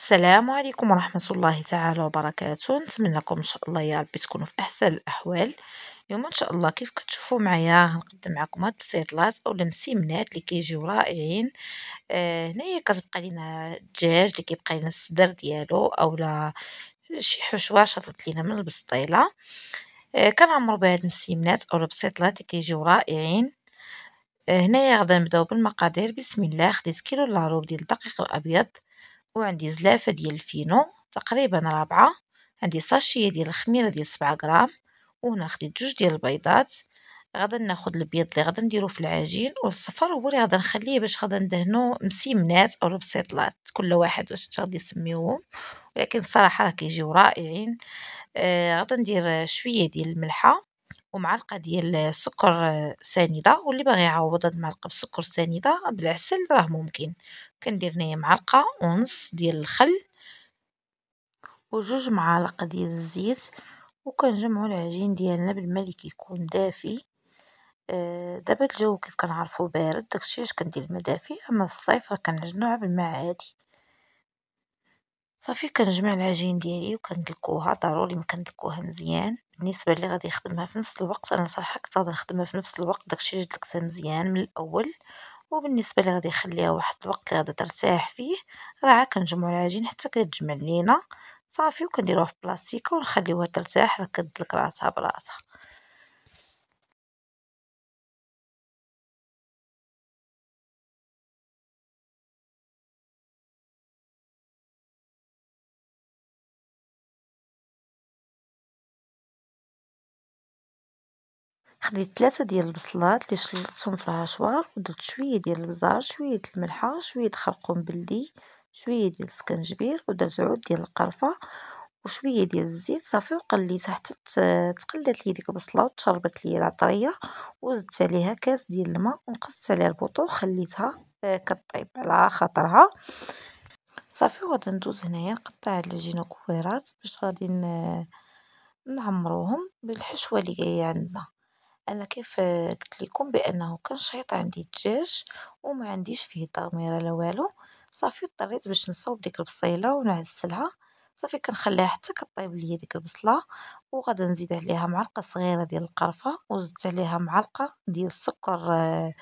السلام عليكم ورحمة الله تعالى وبركاته لكم إن شاء الله يا ربي تكونوا في أحسن الأحوال اليوم إن شاء الله كيف كتشوفوا معايا غنقدم معكم هاد البسيطلات أو المسيمنات اللي كيجيو رائعين آه، هنايا آه كتبقى لينا الدجاج اللي كيبقى لينا الصدر ديالو أولا شي حشوة شطت لينا من البسطيلة آه كنعمرو بهاد المسيمنات أو البسيطلات اللي كيجيو رائعين آه هنايا غدا نبداو بالمقادير بسم الله خديت كيلو العروب ديال الدقيق الأبيض وعندي زلافة ديال الفينو تقريبا رابعة عندي ساشية ديال الخميرة ديال سبعة غرام وهنا خديت جوج ديال البيضات غادا ناخد البيض اللي غادا نديرو في العجين والصفر هو اللي غادا نخليه باش غادا ندهنو مسيمنات او بسيطلات كل واحد واش غادي يسميوهم ولكن الصراحه راه كيجيو رائعين آه غادا ندير شويه ديال الملحه ومعلقة ديال السكر سنيدة واللي باغي يعوض هاد المعلقة بالسكر سنيده بالعسل راه ممكن كندير هنايا معلقة ونص ديال الخل وجوج معالق ديال الزيت وكنجمعوا العجين ديالنا بالماء اللي كيكون دافي آه، دابا الجو كيف كنعرفوا بارد داكشي علاش كندير الماء دافي اما في الصيف راه كنعجنوها بالماء عادي صافي كنجمع العجين ديالي وكندلكوها ضروري مكندلكوها مزيان بالنسبه اللي غادي يخدمها في نفس الوقت انا صراحه كنت غادي نخدمها في نفس الوقت داكشي اللي دلكتها مزيان من الاول وبالنسبه اللي غادي يخليها واحد الوقت اللي غادي ترتاح فيه راه كنجمعوا العجين حتى كتجمع لينا صافي وكنديروها في بلاستيكه ونخليوها ترتاح راه كدلك راسها براسها خديت ثلاثة ديال البصلات اللي شلطتهم في العشوار ودرت شويه ديال البزار شويه الملحه شويه خرقوم بلدي شويه ديال السكنجبير ودرت عود ديال القرفه وشويه ديال الزيت صافي وقليتها حتى تقلات لي ديك البصله وتشربت لي العطريه وزدت عليها كاس ديال الماء ونقصت عليها البوطو وخليتها آه، كطيب على خاطرها صافي وغادي ندوز هنايا نقطع العجينه كويرات باش غادي نعمروهم بالحشوه اللي جايه عندنا انا كيف قلت لكم بانه كنشيط عندي الدجاج وما عنديش فيه ضميره لا والو صافي اضطريت باش نصوب ديك البصيله ونعسلها صافي كنخليها حتى كطيب ليا ديك البصله وغادي نزيد عليها معلقه صغيره ديال القرفه وزدت عليها معلقه ديال السكر آه،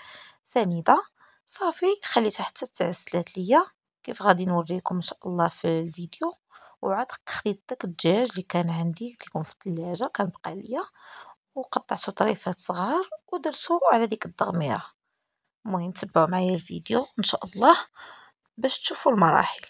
سنيده صافي خليتها حتى تعسلات ليا كيف غادي نوريكم ان شاء الله في الفيديو وعاد خديت داك الدجاج اللي كان عندي قلت لكم في الثلاجه كان بقى ليا وقطعته طريفات صغار ودرته على ديك الضغميره المهم تبعوا معايا الفيديو ان شاء الله باش تشوفوا المراحل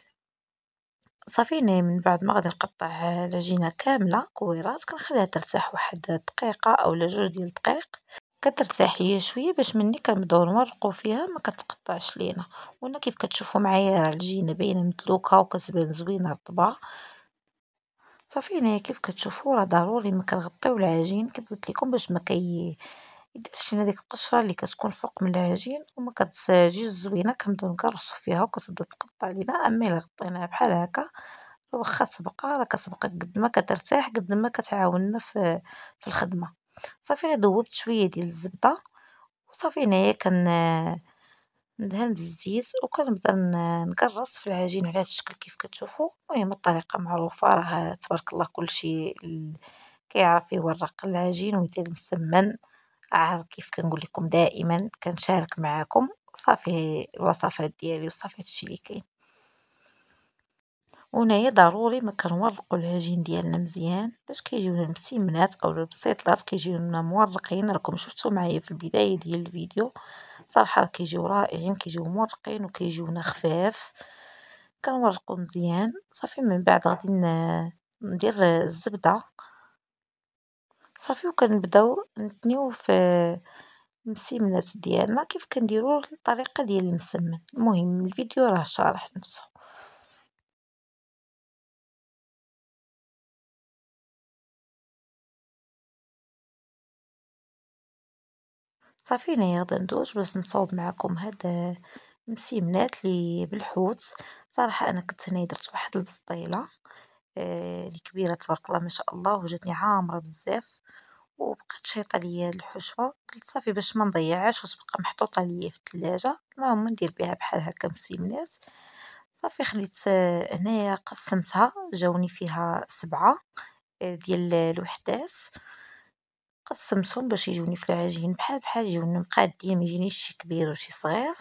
صافي هنا من بعد ما غادي نقطع العجينه كامله كويرات كنخليها ترتاح واحد دقيقه اولا جوج ديال الدقائق كترتاح ليا شويه باش مني كنبداو نورقو فيها ما كتقطعش لينا وهنا كيف كتشوفوا معايا العجينه باينه مدلوكه وكتبان زوينه رطبه صافي هنايا كيف كتشوفوا راه ضروري مكنغطيو العجين كيف قلت لكم باش ما كيديرش لنا ديك القشره اللي كتكون فوق من العجين وما كتساجيش زوينه كنبداو نكرصو فيها وكتبدا تقطع لينا اما الا غطيناها بحال هكا واخا تبقى راه كتبقى قد ما كترتاح قد ما كتعاوننا في في الخدمه صافي دوبت شويه ديال الزبده وصافي هنايا كن ندهن إمم. بالزيت وكنبدا نكرص في العجين على هذا الشكل كيف كتشوفوا المهم الطريقه معروفه راه تبارك الله كلشي كيعرف يورق العجين ويدير المسمن عاد كيف كنقول لكم دائما كنشارك معاكم صافي الوصفات ديالي وصافي هادشي اللي كاين وهنايا ضروري ما كنورقوا العجين ديالنا مزيان باش كيجيونا المسيمنات او البسيطلات كيجيونا مورقين راكم شفتوا معايا في البدايه ديال الفيديو صراحة كيجيو رائعين كيجيو مرقين وكيجيونا خفاف كنورقو مزيان صافي من بعد غادي ندير الزبده صافي وكنبداو نتنيو في المسيمنات ديالنا كيف كنديرو الطريقه ديال المسمن المهم الفيديو راه شارح نفسه صافي انايا غدا ندوز باش نصاوب معكم هاد المسيمنات لي بالحوت صراحه انا كنت هنايا درت واحد البسطيله اللي آه، كبيره تبارك الله ما شاء الله وجاتني عامره بزاف وبقات شيطه ليا الحشوه قلت صافي باش ما نضيعهاش وتبقى محطوطه ليا في الثلاجه المهم ندير بها بحال هكا مسيمنات صافي خليت آه، هنايا قسمتها جاوني فيها سبعة آه، ديال الوحدات قسمتهم باش يجوني في العجين بحال بحال يجوني مقادين ما يجينيش شي كبير وشي صغير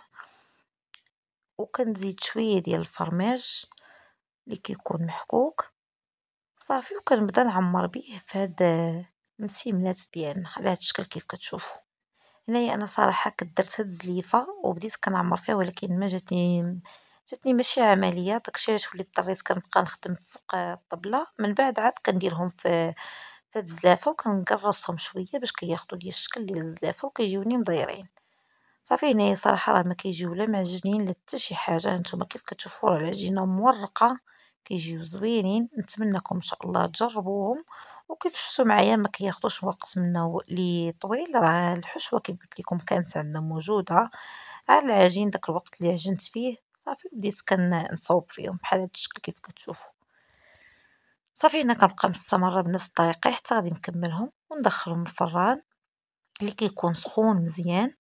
وكنزيد شويه ديال الفرماج اللي كيكون محكوك صافي وكنبدا نعمر بيه في هاد المسيمنات ديالنا على هاد الشكل كيف كتشوفوا هنايا انا صراحه كدرت هاد الزليفه وبديت كنعمر فيها ولكن ما جاتني جاتني ماشي عمليه داكشي علاش وليت اضطريت كنبقى نخدم فوق الطبله من بعد عاد كنديرهم في فهاد الزلافة وكنكرصهم شويه باش كياخذوا لي الشكل ديال الزلافه وكيجيوني مضيرين صافي هنايا صراحه راه ما كيجيو لا معجنين لا حتى شي حاجه هانتوما كيف كتشوفوا راه العجينه مورقه كيجيو زوينين نتمنىكم ان شاء الله تجربوهم وكيف شفتوا معايا ما كياخذوش وقت منه اللي طويل راه الحشوه كيف قلت لكم كانت عندنا موجوده على العجين داك الوقت اللي عجنت فيه صافي بديت كنصوب فيهم بحال هذا الشكل كيف كتشوفوا صافي هنا كنبقى مستمره بنفس الطريقه حتى غادي نكملهم وندخلهم الفران اللي كيكون سخون مزيان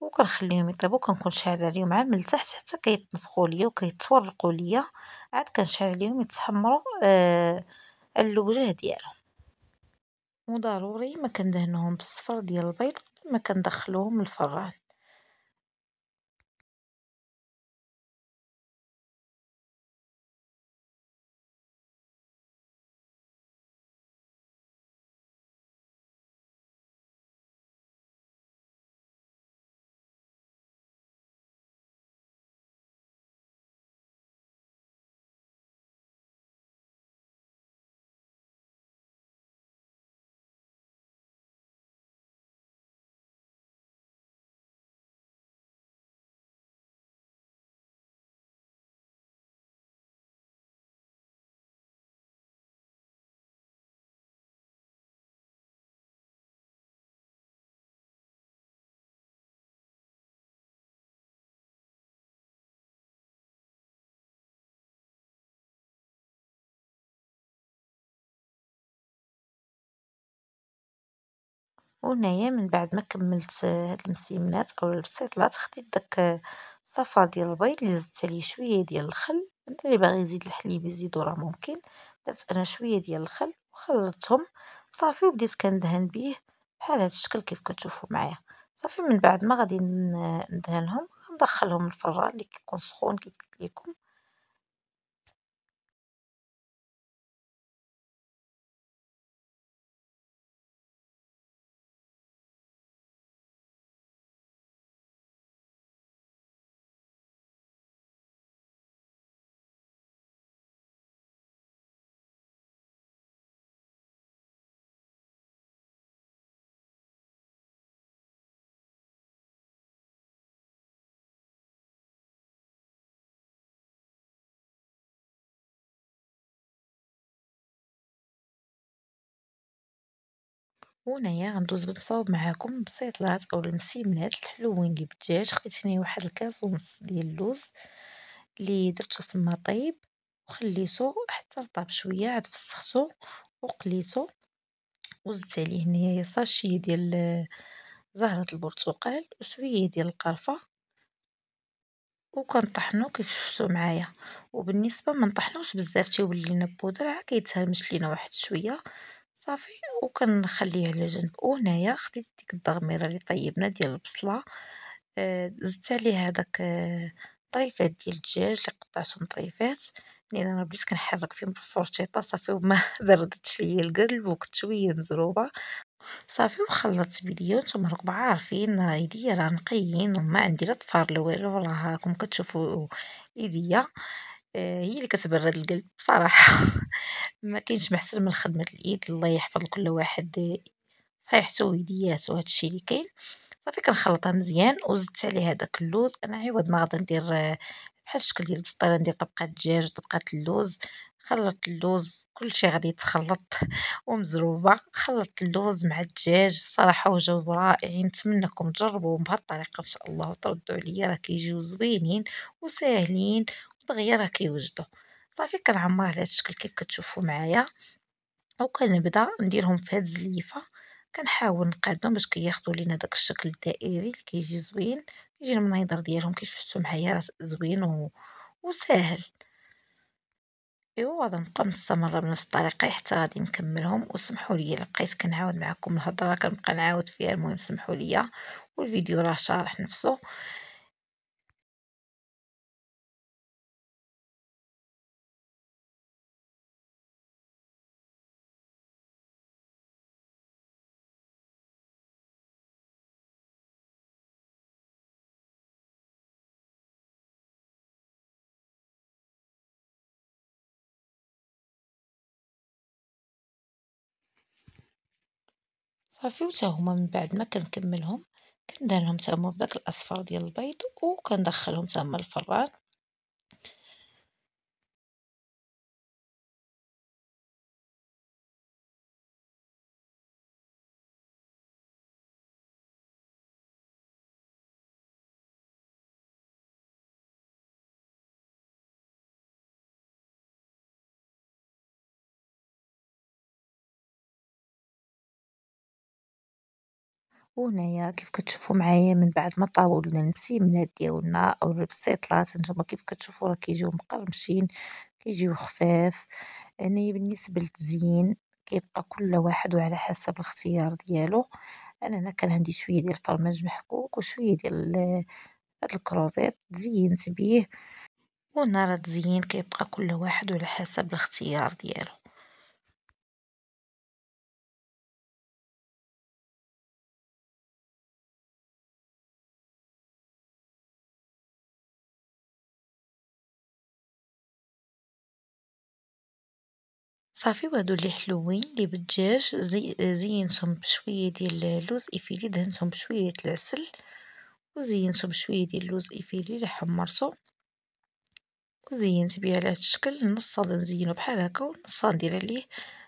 وكنخليهم يطيبوا كنكون شاعله عليهم عام من تحت حتى كيتنفخوا ليا وكيتورقوا ليا عاد كنشعل عليهم يتحمروا آه اللوجه ديالهم وضروري ما كندهنهم بالصفر ديال البيض ما كندخلوهم الفران وهنايا من بعد ما كملت هاد المسيمنات او البسيطلات خديت داك الصفار ديال البيض اللي زدت عليه شويه ديال الخل اللي باغي يزيد الحليب يزيدو راه ممكن درت انا شويه ديال الخل وخلطتهم صافي وبديت كندهن به بحال هاد الشكل كيف كتشوفوا معايا صافي من بعد ما غادي ندهنهم غندخلهم الفران اللي كيكون سخون كيف قلت لكم هنايا غندوز بالصواب معاكم بسيطلات او المسيمنات الحلوين اللي بالدجاج خديتني واحد الكاس ونص ديال اللوز اللي درته في الماء طيب وخليته حتى رطب شويه عاد فسختو وقليته وزدت عليه هنايا ساشيه ديال زهره البرتقال وشويه ديال القرفه وكنطحنو كيف شفتو معايا وبالنسبه ما نطحنوش بزاف تيولي لنا بودر عا كيتهرمش لينا واحد شويه صافي وكنخليه على جنب وهنايا خديت ديك الضغميره اللي طيبنا ديال البصله آه، زدت عليه هذاك آه، طريفات ديال الدجاج اللي قطعتهم طريفات لان انا بديت كنحرك فيهم بالفورشيطه صافي وما بردتش ليا القلب وكنت شويه مزروبه صافي وخلطت بيديا نتوما الرقبه عارفين راه يديا راه نقيين وما عندي لا طفار لا والو راكم كتشوفوا ايديا آه، هي اللي كتبرد القلب بصراحه ما كاينش محسن من خدمه الايد الله يحفظ لكل واحد صحيحته ويدياته وهذا الشيء اللي كاين صافي كنخلطها مزيان وزدت عليه داك اللوز انا عوض ما غادي ندير آه، بحال الشكل ديال البسطيله ندير طبقه دجاج وطبقه اللوز خلطت اللوز كل شيء غادي يتخلط ومزروبه خلطت اللوز مع الدجاج الصراحه وجاو رائعين نتمنىكم تجربوهم بهالطريقه ان شاء الله وتردوا عليا راه كيجيو زوينين وساهلين غير راه كيوجدوا صافي كنعمر على هذا الشكل كيف كتشوفوا معايا وكنبدا نديرهم في هاد الزليفه كنحاول نقادهم باش كياخذوا لينا داك الشكل الدائري اللي كيجي زوين كيجي المنيضر ديالهم كيف شفتوا معايا راه زوين و... وساهل ايوا غادي نبقى مستمره بنفس الطريقه حتى غادي نكملهم وسمحوا لي لقيت كنعاود معكم الهضره كنبقى نعاود فيها المهم سمحوا لي والفيديو راه شارح نفسه صافي وتا هما من بعد ما كنكملهم كندهنهم تا هما بداك الاصفر ديال البيض وكندخلهم تا هما الفران وهنايا كيف كتشوفوا معايا من بعد ما طاولنا المسيمنات ديالنا او البسيطلات نتوما كيف كتشوفوا راه كيجيو مقرمشين كيجيو خفاف هنايا بالنسبه للتزيين كيبقى كل واحد وعلى حسب الاختيار ديالو انا هنا كان عندي شويه ديال الفرماج محكوك وشويه ديال هاد الكروفيت تزينت بيه راه تزين كيبقى كل واحد وعلى حسب الاختيار ديالو صافي وهادو اللي حلوين اللي بالدجاج زي زينتهم بشويه ديال اللوز افيلي دهنتهم بشويه العسل وزينتهم بشويه ديال اللوز افيلي اللي حمرته وزينت بها على هاد الشكل النص نزينو بحال هكا والنص ندير عليه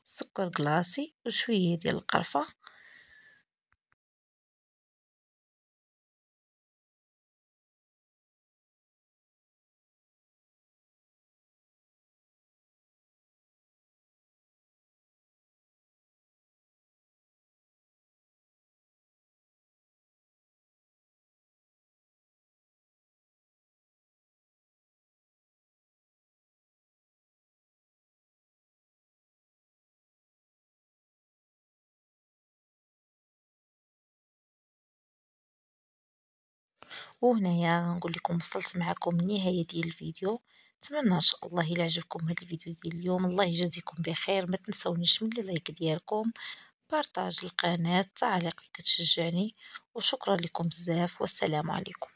سكر كلاصي وشويه ديال القرفه وهنايا نقول لكم وصلت معكم النهايه ديال الفيديو نتمنى ان شاء الله الى عجبكم هذا الفيديو ديال اليوم الله يجازيكم بخير ما تنسونيش من اللايك ديالكم بارطاج القناه تعليق كتشجعني وشكرا لكم بزاف والسلام عليكم